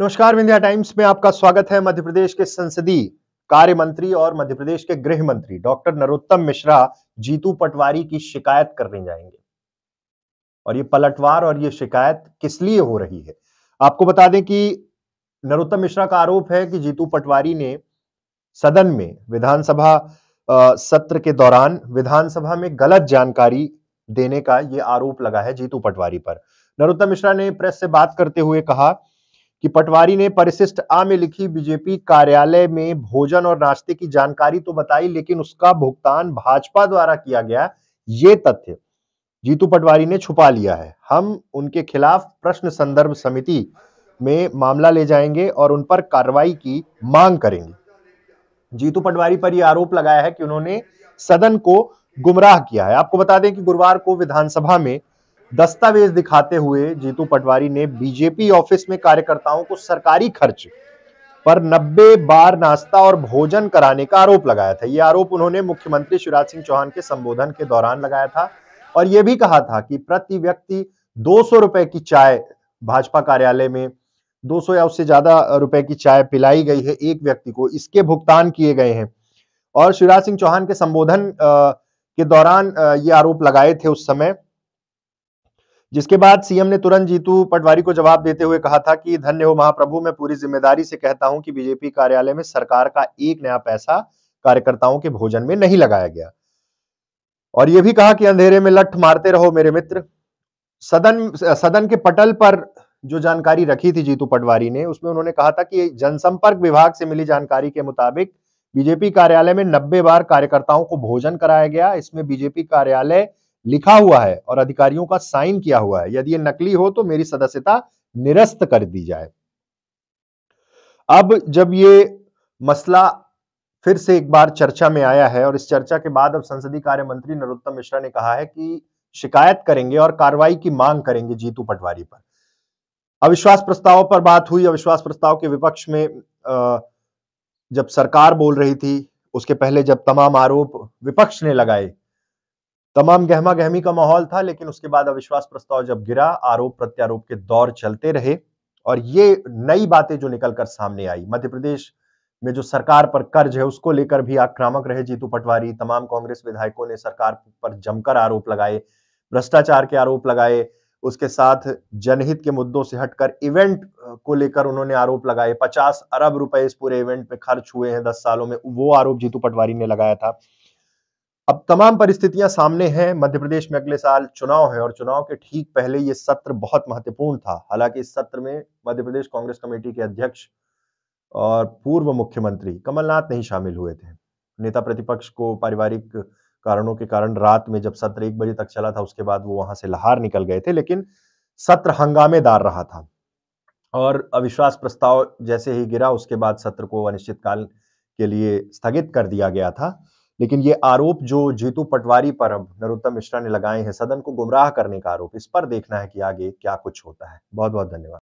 नमस्कार विंध्या टाइम्स में आपका स्वागत है मध्य प्रदेश के संसदीय कार्य मंत्री और मध्य प्रदेश के गृह मंत्री डॉक्टर नरोत्तम मिश्रा जीतू पटवारी की शिकायत करने जाएंगे और ये पलटवार और ये शिकायत किस लिए हो रही है आपको बता दें कि नरोत्तम मिश्रा का आरोप है कि जीतू पटवारी ने सदन में विधानसभा सत्र के दौरान विधानसभा में गलत जानकारी देने का ये आरोप लगा है जीतू पटवारी पर नरोत्तम मिश्रा ने प्रेस से बात करते हुए कहा कि पटवारी ने परिशिष्ट आ में लिखी बीजेपी कार्यालय में भोजन और नाश्ते की जानकारी तो बताई लेकिन उसका भुगतान भाजपा द्वारा किया गया ये तथ्य जीतू पटवारी ने छुपा लिया है हम उनके खिलाफ प्रश्न संदर्भ समिति में मामला ले जाएंगे और उन पर कार्रवाई की मांग करेंगे जीतू पटवारी पर यह आरोप लगाया है कि उन्होंने सदन को गुमराह किया है आपको बता दें कि गुरुवार को विधानसभा में दस्तावेज दिखाते हुए जीतू पटवारी ने बीजेपी ऑफिस में कार्यकर्ताओं को सरकारी खर्च पर 90 बार नाश्ता और भोजन कराने का आरोप लगाया था यह आरोप उन्होंने मुख्यमंत्री शिवराज सिंह चौहान के संबोधन के दौरान लगाया था और यह भी कहा था कि प्रति व्यक्ति दो रुपए की चाय भाजपा कार्यालय में 200 या उससे ज्यादा रुपए की चाय पिलाई गई है एक व्यक्ति को इसके भुगतान किए गए हैं और शिवराज सिंह चौहान के संबोधन के दौरान ये आरोप लगाए थे उस समय जिसके बाद सीएम ने तुरंत जीतू पटवारी को जवाब देते हुए कहा था कि धन्य हो महाप्रभु मैं पूरी जिम्मेदारी से कहता हूं कि बीजेपी कार्यालय में सरकार का एक नया पैसा कार्यकर्ताओं के भोजन में नहीं लगाया गया और यह भी कहा कि अंधेरे में लठ मारते रहो मेरे मित्र सदन सदन के पटल पर जो जानकारी रखी थी जीतू पटवारी ने उसमें उन्होंने कहा था कि जनसंपर्क विभाग से मिली जानकारी के मुताबिक बीजेपी कार्यालय में नब्बे बार कार्यकर्ताओं को भोजन कराया गया इसमें बीजेपी कार्यालय लिखा हुआ है और अधिकारियों का साइन किया हुआ है यदि ये नकली हो तो मेरी सदस्यता निरस्त कर दी जाए अब जब ये मसला फिर से एक बार चर्चा में आया है और इस चर्चा के बाद अब संसदीय कार्य मंत्री नरोत्तम मिश्रा ने कहा है कि शिकायत करेंगे और कार्रवाई की मांग करेंगे जीतू पटवारी पर अविश्वास प्रस्ताव पर बात हुई अविश्वास प्रस्ताव के विपक्ष में जब सरकार बोल रही थी उसके पहले जब तमाम आरोप विपक्ष ने लगाए तमाम गहमा गहमी का माहौल था लेकिन उसके बाद अविश्वास प्रस्ताव जब गिरा आरोप प्रत्यारोप के दौर चलते रहे और ये नई बातें जो निकलकर सामने आई मध्य प्रदेश में जो सरकार पर कर्ज है उसको लेकर भी आक्रामक रहे जीतू पटवारी तमाम कांग्रेस विधायकों ने सरकार पर जमकर आरोप लगाए भ्रष्टाचार के आरोप लगाए उसके साथ जनहित के मुद्दों से हटकर इवेंट को लेकर उन्होंने आरोप लगाए पचास अरब रुपए इस पूरे इवेंट पे खर्च हुए हैं दस सालों में वो आरोप जीतू पटवारी ने लगाया था अब तमाम परिस्थितियां सामने हैं मध्य प्रदेश में अगले साल चुनाव है और चुनाव के ठीक पहले ये सत्र बहुत महत्वपूर्ण था हालांकि इस सत्र में मध्य प्रदेश कांग्रेस कमेटी के अध्यक्ष और पूर्व मुख्यमंत्री कमलनाथ नहीं शामिल हुए थे नेता प्रतिपक्ष को पारिवारिक कारणों के कारण रात में जब सत्र एक बजे तक चला था उसके बाद वो वहां से लहार निकल गए थे लेकिन सत्र हंगामेदार रहा था और अविश्वास प्रस्ताव जैसे ही गिरा उसके बाद सत्र को अनिश्चितकाल के लिए स्थगित कर दिया गया था लेकिन ये आरोप जो जीतू पटवारी पर अब नरोत्तम मिश्रा ने लगाए हैं सदन को गुमराह करने का आरोप इस पर देखना है कि आगे क्या कुछ होता है बहुत बहुत धन्यवाद